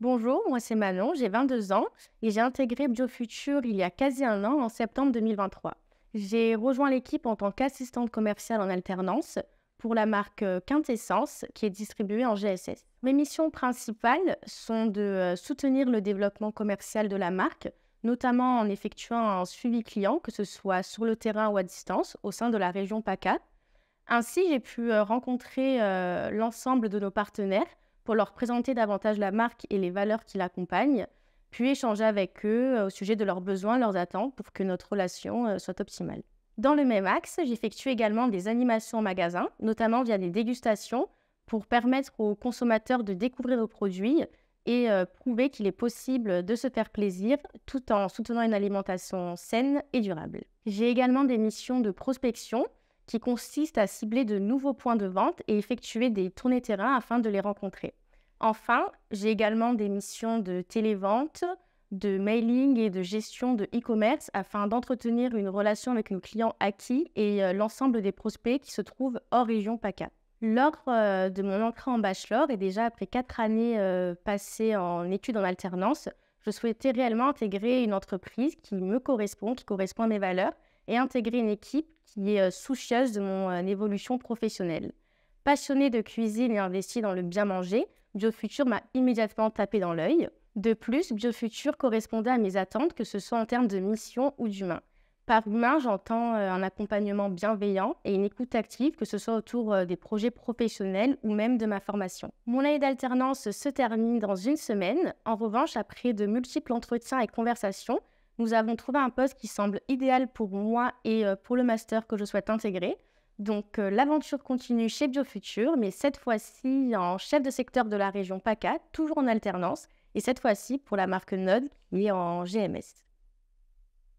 Bonjour, moi c'est Manon, j'ai 22 ans et j'ai intégré BioFuture il y a quasi un an, en septembre 2023. J'ai rejoint l'équipe en tant qu'assistante commerciale en alternance pour la marque euh, Quintessence qui est distribuée en GSS. Mes missions principales sont de euh, soutenir le développement commercial de la marque, notamment en effectuant un suivi client, que ce soit sur le terrain ou à distance, au sein de la région PACA. Ainsi, j'ai pu euh, rencontrer l'ensemble de nos partenaires pour leur présenter davantage la marque et les valeurs qui l'accompagnent, puis échanger avec eux euh, au sujet de leurs besoins, leurs attentes pour que notre relation euh, soit optimale. Dans le même axe, j'effectue également des animations en magasin, notamment via des dégustations pour permettre aux consommateurs de découvrir nos produits et euh, prouver qu'il est possible de se faire plaisir tout en soutenant une alimentation saine et durable. J'ai également des missions de prospection qui consiste à cibler de nouveaux points de vente et effectuer des tournées terrain afin de les rencontrer. Enfin, j'ai également des missions de télévente, de mailing et de gestion de e-commerce afin d'entretenir une relation avec nos clients acquis et euh, l'ensemble des prospects qui se trouvent hors région PACA. Lors euh, de mon entrée en bachelor et déjà après quatre années euh, passées en études en alternance, je souhaitais réellement intégrer une entreprise qui me correspond, qui correspond à mes valeurs et intégrer une équipe qui est euh, soucieuse de mon euh, évolution professionnelle. Passionnée de cuisine et investie dans le bien manger, Biofuture m'a immédiatement tapé dans l'œil. De plus, Biofuture correspondait à mes attentes, que ce soit en termes de mission ou d'humain. Par humain, j'entends euh, un accompagnement bienveillant et une écoute active, que ce soit autour des projets professionnels ou même de ma formation. Mon année d'alternance se termine dans une semaine. En revanche, après de multiples entretiens et conversations, nous avons trouvé un poste qui semble idéal pour moi et euh, pour le master que je souhaite intégrer. Donc euh, l'aventure continue chez Biofuture, mais cette fois-ci en chef de secteur de la région PACA, toujours en alternance, et cette fois-ci pour la marque Node, mais en GMS.